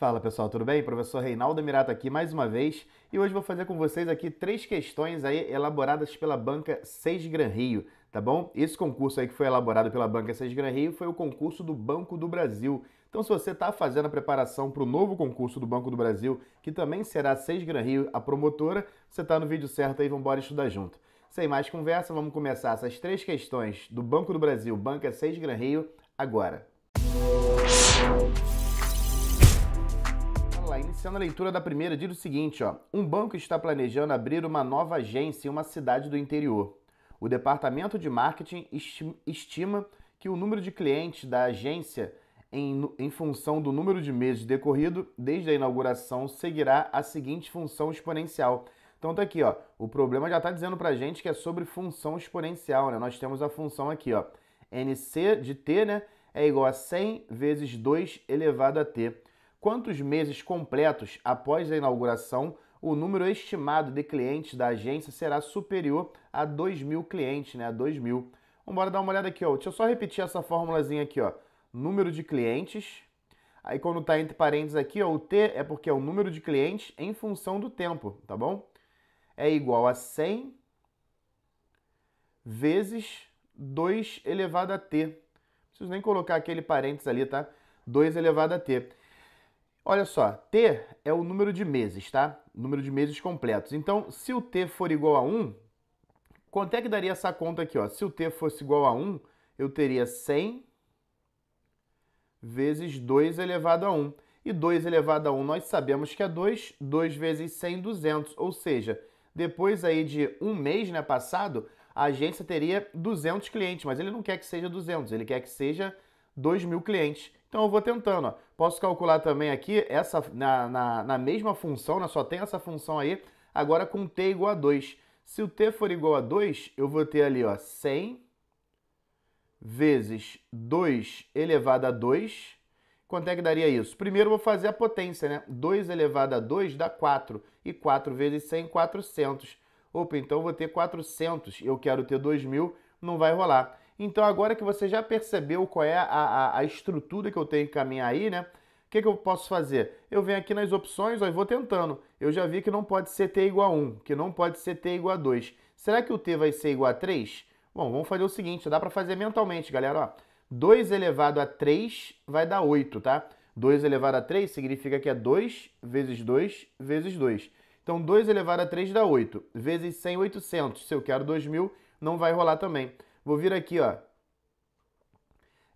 Fala pessoal, tudo bem? Professor Reinaldo Mirata aqui mais uma vez e hoje vou fazer com vocês aqui três questões aí elaboradas pela banca 6 Gran Rio, tá bom? Esse concurso aí que foi elaborado pela banca 6 Gran Rio foi o concurso do Banco do Brasil. Então se você está fazendo a preparação para o novo concurso do Banco do Brasil, que também será 6 Gran Rio a promotora, você está no vídeo certo aí, vamos embora estudar junto. Sem mais conversa, vamos começar essas três questões do Banco do Brasil, banca 6 Gran Rio, agora. Música iniciando a leitura da primeira, diz o seguinte: ó, um banco está planejando abrir uma nova agência em uma cidade do interior. O departamento de marketing estima que o número de clientes da agência, em, em função do número de meses decorrido desde a inauguração, seguirá a seguinte função exponencial. Então tá aqui, ó. O problema já está dizendo pra gente que é sobre função exponencial, né? Nós temos a função aqui, ó. NC de t, né, é igual a 100 vezes 2 elevado a t quantos meses completos após a inauguração o número estimado de clientes da agência será superior a 2 mil clientes, né? A 2 mil. Vamos dar uma olhada aqui, ó. Deixa eu só repetir essa formulazinha aqui, ó. Número de clientes. Aí quando tá entre parênteses aqui, ó, o T é porque é o número de clientes em função do tempo, tá bom? É igual a 100 vezes 2 elevado a T. preciso nem colocar aquele parênteses ali, tá? 2 elevado a T. Olha só, T é o número de meses, tá? número de meses completos. Então, se o T for igual a 1, quanto é que daria essa conta aqui? Ó? Se o T fosse igual a 1, eu teria 100 vezes 2 elevado a 1. E 2 elevado a 1 nós sabemos que é 2, 2 vezes 100, 200. Ou seja, depois aí de um mês né, passado, a agência teria 200 clientes, mas ele não quer que seja 200, ele quer que seja 2 mil clientes. Então eu vou tentando. Ó. Posso calcular também aqui, essa na, na, na mesma função, né? só tem essa função aí, agora com t igual a 2. Se o t for igual a 2, eu vou ter ali ó, 100 vezes 2 elevado a 2. Quanto é que daria isso? Primeiro eu vou fazer a potência, né? 2 elevado a 2 dá 4. E 4 vezes 100, 400. Opa, então eu vou ter 400. Eu quero ter 2.000, não vai rolar. Então, agora que você já percebeu qual é a, a, a estrutura que eu tenho que caminhar aí, né? O que, que eu posso fazer? Eu venho aqui nas opções ó, e vou tentando. Eu já vi que não pode ser t igual a 1, que não pode ser t igual a 2. Será que o t vai ser igual a 3? Bom, vamos fazer o seguinte, dá para fazer mentalmente, galera. Ó, 2 elevado a 3 vai dar 8, tá? 2 elevado a 3 significa que é 2 vezes 2 vezes 2. Então, 2 elevado a 3 dá 8, vezes 100, 800. Se eu quero 2.000, não vai rolar também. Vou vir aqui, ó.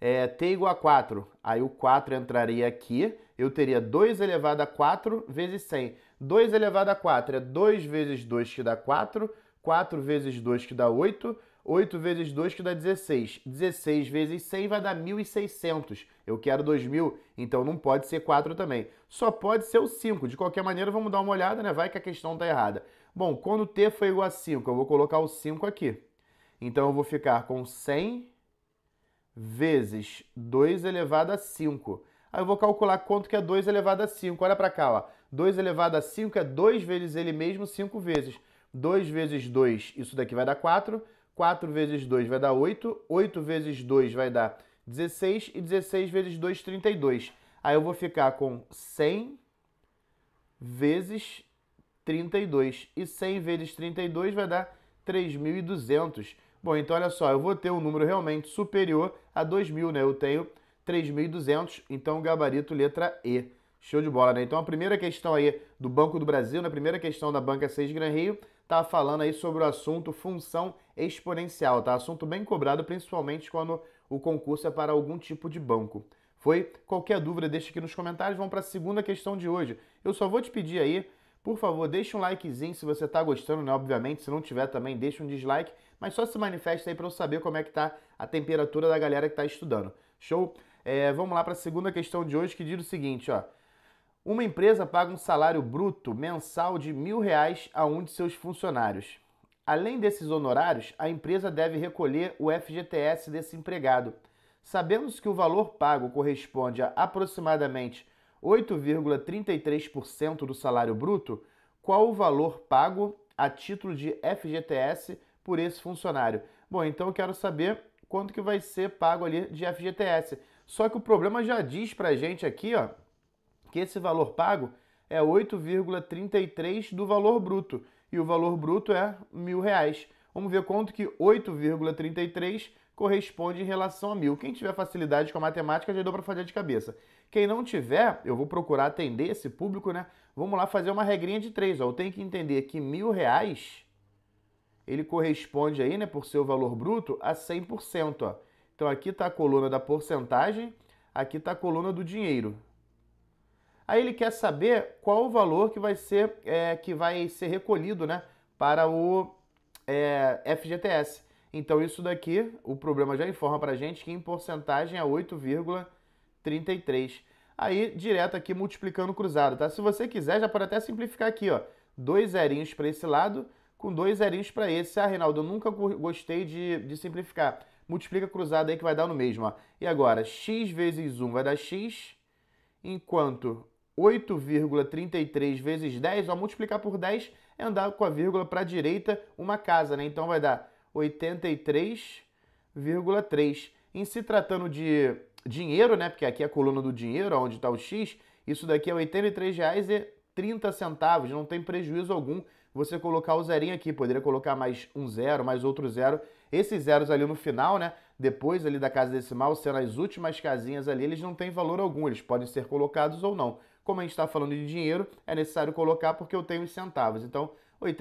É, t igual a 4. Aí o 4 entraria aqui. Eu teria 2 elevado a 4 vezes 100. 2 elevado a 4 é 2 vezes 2 que dá 4. 4 vezes 2 que dá 8. 8 vezes 2 que dá 16. 16 vezes 100 vai dar 1.600. Eu quero 2.000, então não pode ser 4 também. Só pode ser o 5. De qualquer maneira, vamos dar uma olhada, né? Vai que a questão está errada. Bom, quando t foi igual a 5, eu vou colocar o 5 aqui. Então eu vou ficar com 100 vezes 2 elevado a 5. Aí eu vou calcular quanto que é 2 elevado a 5. Olha para cá, ó. 2 elevado a 5 é 2 vezes ele mesmo 5 vezes. 2 vezes 2, isso daqui vai dar 4. 4 vezes 2 vai dar 8. 8 vezes 2 vai dar 16. E 16 vezes 2, 32. Aí eu vou ficar com 100 vezes 32. E 100 vezes 32 vai dar 3.200. Bom, então olha só, eu vou ter um número realmente superior a 2.000, né? Eu tenho 3.200, então gabarito letra E. Show de bola, né? Então a primeira questão aí do Banco do Brasil, na né? primeira questão da Banca 6 Gran Rio, tá falando aí sobre o assunto função exponencial, tá? Assunto bem cobrado, principalmente quando o concurso é para algum tipo de banco. Foi? Qualquer dúvida, deixa aqui nos comentários. Vamos para a segunda questão de hoje. Eu só vou te pedir aí por favor, deixa um likezinho se você está gostando, né? Obviamente, se não tiver também, deixa um dislike, mas só se manifesta aí para eu saber como é que tá a temperatura da galera que está estudando. Show? É, vamos lá para a segunda questão de hoje que diz o seguinte, ó. Uma empresa paga um salário bruto mensal de mil reais a um de seus funcionários. Além desses honorários, a empresa deve recolher o FGTS desse empregado. Sabemos que o valor pago corresponde a aproximadamente 8,33% do salário bruto, qual o valor pago a título de FGTS por esse funcionário? Bom, então eu quero saber quanto que vai ser pago ali de FGTS. Só que o problema já diz pra gente aqui, ó, que esse valor pago é 8,33 do valor bruto e o valor bruto é mil reais. Vamos ver quanto que 8,33 corresponde em relação a mil. Quem tiver facilidade com a matemática, já deu para fazer de cabeça. Quem não tiver, eu vou procurar atender esse público, né? Vamos lá fazer uma regrinha de três. Ó. Eu tenho que entender que mil reais ele corresponde aí, né, por seu valor bruto, a 100%. Ó. Então aqui está a coluna da porcentagem, aqui está a coluna do dinheiro. Aí ele quer saber qual o valor que vai ser, é, que vai ser recolhido né, para o é, FGTS. Então isso daqui, o problema já informa para a gente que em porcentagem é 8,33. Aí direto aqui multiplicando cruzado, tá? Se você quiser, já pode até simplificar aqui, ó. Dois zerinhos para esse lado, com dois zerinhos para esse. Ah, Reinaldo, eu nunca gostei de, de simplificar. Multiplica cruzado aí que vai dar no mesmo, ó. E agora, x vezes 1 vai dar x, enquanto 8,33 vezes 10, ó, multiplicar por 10 é andar com a vírgula para a direita uma casa, né? Então vai dar 83,3. Em se tratando de dinheiro, né? Porque aqui é a coluna do dinheiro, onde está o X, isso daqui é R$ 83,30. Não tem prejuízo algum você colocar o zerinho aqui. Poderia colocar mais um zero, mais outro zero. Esses zeros ali no final, né? Depois ali da casa decimal, sendo as últimas casinhas ali, eles não têm valor algum. Eles podem ser colocados ou não. Como a gente está falando de dinheiro, é necessário colocar porque eu tenho os centavos. Então, R$ e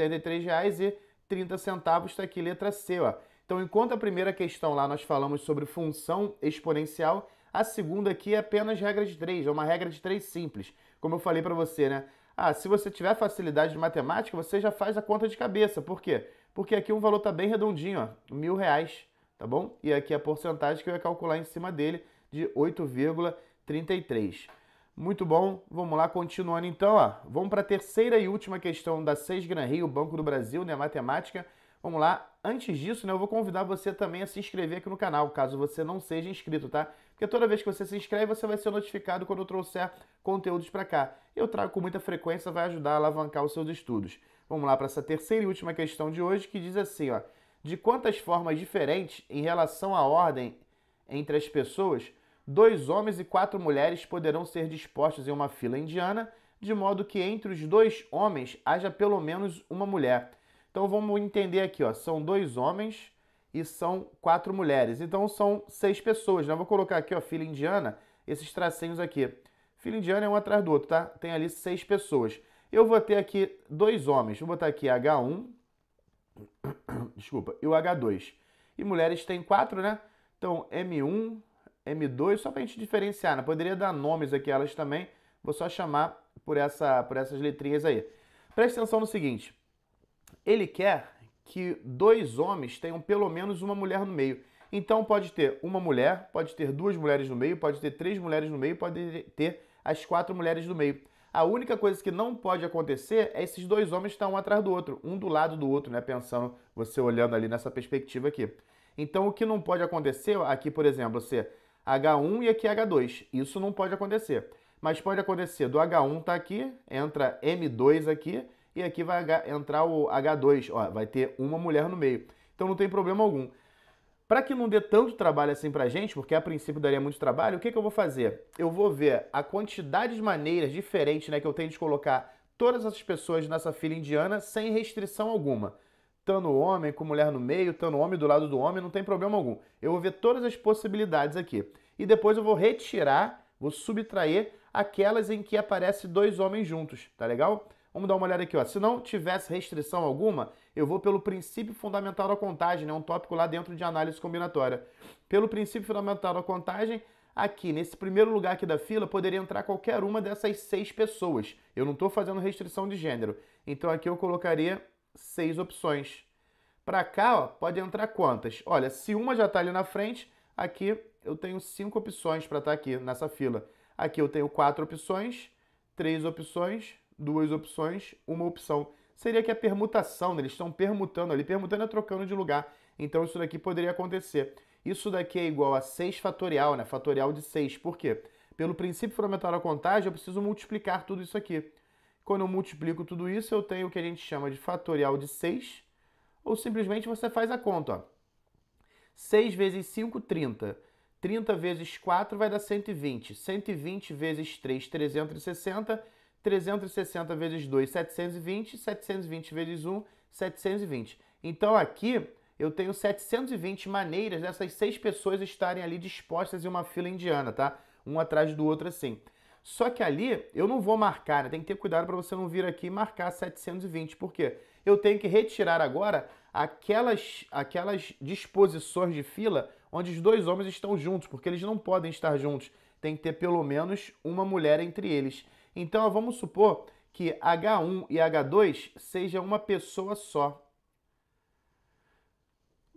30 centavos, está aqui letra C. Ó. Então, enquanto a primeira questão lá nós falamos sobre função exponencial, a segunda aqui é apenas regra de três, é uma regra de três simples. Como eu falei para você, né? Ah, se você tiver facilidade de matemática, você já faz a conta de cabeça. Por quê? Porque aqui o valor está bem redondinho, ó, mil reais, tá bom? E aqui a porcentagem que eu ia calcular em cima dele de 8,33. Muito bom, vamos lá, continuando então, ó. Vamos para a terceira e última questão da 6 Gran Rio, Banco do Brasil, né, matemática. Vamos lá. Antes disso, né, eu vou convidar você também a se inscrever aqui no canal, caso você não seja inscrito, tá? Porque toda vez que você se inscreve, você vai ser notificado quando eu trouxer conteúdos para cá. Eu trago com muita frequência, vai ajudar a alavancar os seus estudos. Vamos lá para essa terceira e última questão de hoje, que diz assim, ó: De quantas formas diferentes em relação à ordem entre as pessoas dois homens e quatro mulheres poderão ser dispostos em uma fila indiana, de modo que entre os dois homens haja pelo menos uma mulher. Então vamos entender aqui, ó, são dois homens e são quatro mulheres. Então são seis pessoas. Né? Eu vou colocar aqui, ó, fila indiana, esses tracinhos aqui. Fila indiana é um atrás do outro, tá? Tem ali seis pessoas. Eu vou ter aqui dois homens. Vou botar aqui H1, desculpa, e o H2. E mulheres tem quatro, né? Então M1, M2, só para a gente diferenciar, né? Poderia dar nomes aqui elas também, vou só chamar por, essa, por essas letrinhas aí. Presta atenção no seguinte, ele quer que dois homens tenham pelo menos uma mulher no meio. Então pode ter uma mulher, pode ter duas mulheres no meio, pode ter três mulheres no meio, pode ter as quatro mulheres no meio. A única coisa que não pode acontecer é esses dois homens estar um atrás do outro, um do lado do outro, né? Pensando, você olhando ali nessa perspectiva aqui. Então o que não pode acontecer, aqui por exemplo, você H1 e aqui H2. Isso não pode acontecer. Mas pode acontecer do H1 tá aqui, entra M2 aqui, e aqui vai entrar o H2. Ó, vai ter uma mulher no meio. Então não tem problema algum. Para que não dê tanto trabalho assim para gente, porque a princípio daria muito trabalho, o que, que eu vou fazer? Eu vou ver a quantidade de maneiras diferentes né, que eu tenho de colocar todas essas pessoas nessa fila indiana sem restrição alguma. Tando homem com mulher no meio, tando homem do lado do homem, não tem problema algum. Eu vou ver todas as possibilidades aqui e depois eu vou retirar, vou subtrair aquelas em que aparece dois homens juntos, tá legal? Vamos dar uma olhada aqui, ó. Se não tivesse restrição alguma, eu vou pelo princípio fundamental da contagem, né? Um tópico lá dentro de análise combinatória. Pelo princípio fundamental da contagem, aqui nesse primeiro lugar aqui da fila poderia entrar qualquer uma dessas seis pessoas. Eu não estou fazendo restrição de gênero. Então aqui eu colocaria seis opções. Para cá, ó, pode entrar quantas? Olha, se uma já está ali na frente, Aqui eu tenho cinco opções para estar tá aqui nessa fila. Aqui eu tenho quatro opções, três opções, duas opções, uma opção. Seria que a é permutação, né? eles estão permutando ali, permutando é trocando de lugar. Então isso daqui poderia acontecer. Isso daqui é igual a 6 fatorial, né? Fatorial de 6. Por quê? Pelo princípio fundamental da contagem, eu preciso multiplicar tudo isso aqui. Quando eu multiplico tudo isso, eu tenho o que a gente chama de fatorial de 6, ou simplesmente você faz a conta, ó. 6 vezes 5, 30. 30 vezes 4 vai dar 120. 120 vezes 3, 360. 360 vezes 2, 720. 720 vezes 1, 720. Então aqui eu tenho 720 maneiras dessas seis pessoas estarem ali dispostas em uma fila indiana, tá? Um atrás do outro assim. Só que ali eu não vou marcar, né? Tem que ter cuidado para você não vir aqui e marcar 720. Por quê? Porque eu tenho que retirar agora aquelas, aquelas disposições de fila onde os dois homens estão juntos, porque eles não podem estar juntos. Tem que ter pelo menos uma mulher entre eles. Então vamos supor que H1 e H2 seja uma pessoa só.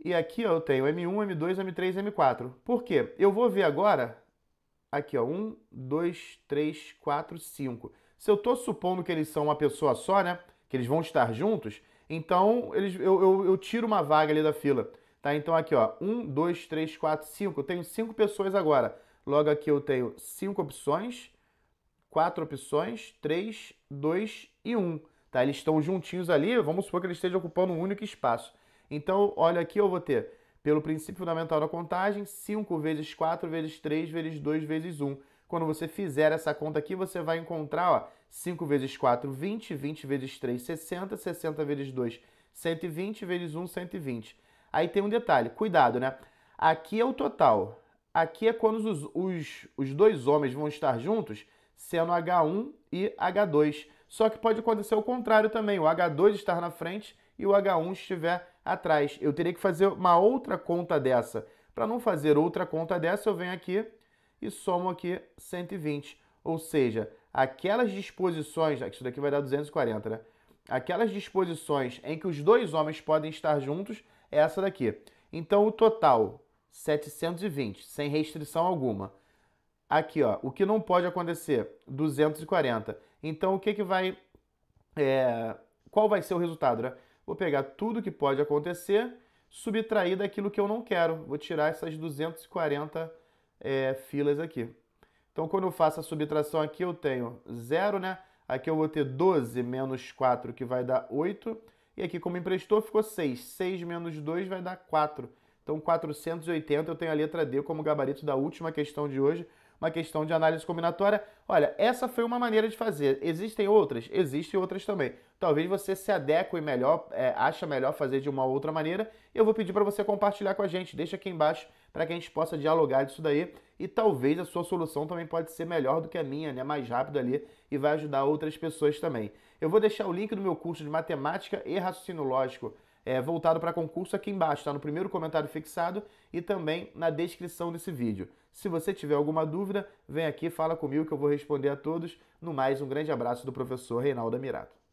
E aqui ó, eu tenho M1, M2, M3, M4. Por quê? Eu vou ver agora. Aqui, ó. 1, 2, 3, 4, 5. Se eu estou supondo que eles são uma pessoa só, né? que eles vão estar juntos, então eles, eu, eu, eu tiro uma vaga ali da fila. Tá? Então aqui, ó, 1, 2, 3, 4, 5. Eu tenho 5 pessoas agora. Logo aqui eu tenho 5 opções, 4 opções, 3, 2 e 1. Tá? Eles estão juntinhos ali, vamos supor que eles estejam ocupando um único espaço. Então, olha aqui, eu vou ter, pelo princípio fundamental da contagem, 5 vezes 4 vezes 3 vezes 2 vezes 1. Quando você fizer essa conta aqui, você vai encontrar ó, 5 vezes 4, 20. 20 vezes 3, 60. 60 vezes 2, 120. Vezes 1, 120. Aí tem um detalhe, cuidado, né? Aqui é o total. Aqui é quando os, os, os dois homens vão estar juntos, sendo H1 e H2. Só que pode acontecer o contrário também, o H2 estar na frente e o H1 estiver atrás. Eu teria que fazer uma outra conta dessa. Para não fazer outra conta dessa, eu venho aqui e somo aqui 120. Ou seja, aquelas disposições, isso daqui vai dar 240, né? Aquelas disposições em que os dois homens podem estar juntos é essa daqui. Então o total 720, sem restrição alguma. Aqui, ó, o que não pode acontecer, 240. Então o que que vai é, qual vai ser o resultado, né? Vou pegar tudo que pode acontecer, subtrair daquilo que eu não quero. Vou tirar essas 240 é, filas aqui. Então, quando eu faço a subtração aqui, eu tenho 0, né? Aqui eu vou ter 12 menos 4, que vai dar 8. E aqui, como emprestou, ficou 6. 6 menos 2 vai dar 4. Então, 480, eu tenho a letra D como gabarito da última questão de hoje uma questão de análise combinatória. Olha, essa foi uma maneira de fazer. Existem outras? Existem outras também. Talvez você se adeque melhor, é, acha melhor fazer de uma outra maneira. Eu vou pedir para você compartilhar com a gente. Deixa aqui embaixo para que a gente possa dialogar disso daí. E talvez a sua solução também pode ser melhor do que a minha, né? Mais rápida ali e vai ajudar outras pessoas também. Eu vou deixar o link do meu curso de matemática e raciocínio lógico é, voltado para concurso aqui embaixo, está no primeiro comentário fixado e também na descrição desse vídeo. Se você tiver alguma dúvida, vem aqui, fala comigo que eu vou responder a todos. No mais, um grande abraço do professor Reinaldo Amirato.